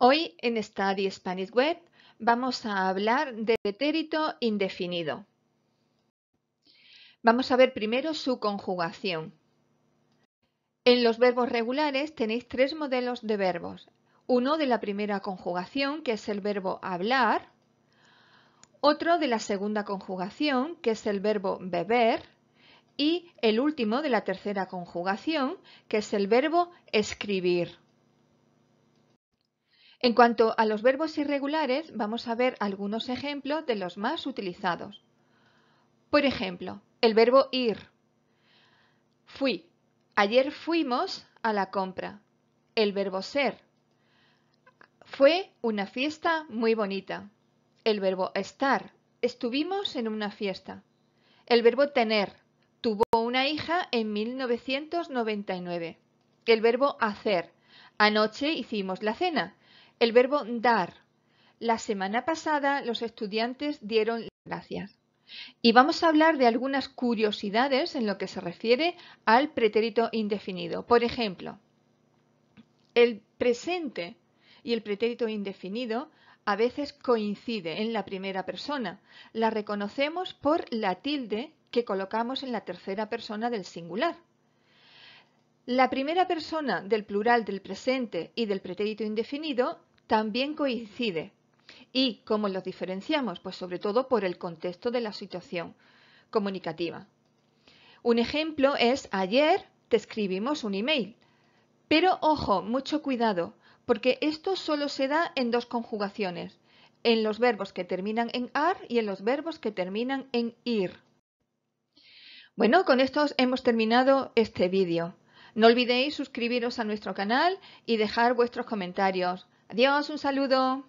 Hoy en Study Spanish Web vamos a hablar de detérito indefinido. Vamos a ver primero su conjugación. En los verbos regulares tenéis tres modelos de verbos. Uno de la primera conjugación, que es el verbo hablar. Otro de la segunda conjugación, que es el verbo beber. Y el último de la tercera conjugación, que es el verbo escribir. En cuanto a los verbos irregulares, vamos a ver algunos ejemplos de los más utilizados. Por ejemplo, el verbo ir. Fui. Ayer fuimos a la compra. El verbo ser. Fue una fiesta muy bonita. El verbo estar. Estuvimos en una fiesta. El verbo tener. Tuvo una hija en 1999. El verbo hacer. Anoche hicimos la cena. El verbo dar. La semana pasada los estudiantes dieron las gracias. Y vamos a hablar de algunas curiosidades en lo que se refiere al pretérito indefinido. Por ejemplo, el presente y el pretérito indefinido a veces coincide en la primera persona. La reconocemos por la tilde que colocamos en la tercera persona del singular. La primera persona del plural del presente y del pretérito indefinido también coincide. ¿Y cómo los diferenciamos? Pues sobre todo por el contexto de la situación comunicativa. Un ejemplo es ayer te escribimos un email. Pero ojo, mucho cuidado, porque esto solo se da en dos conjugaciones, en los verbos que terminan en ar y en los verbos que terminan en ir. Bueno, con esto hemos terminado este vídeo. No olvidéis suscribiros a nuestro canal y dejar vuestros comentarios. Adiós, un saludo.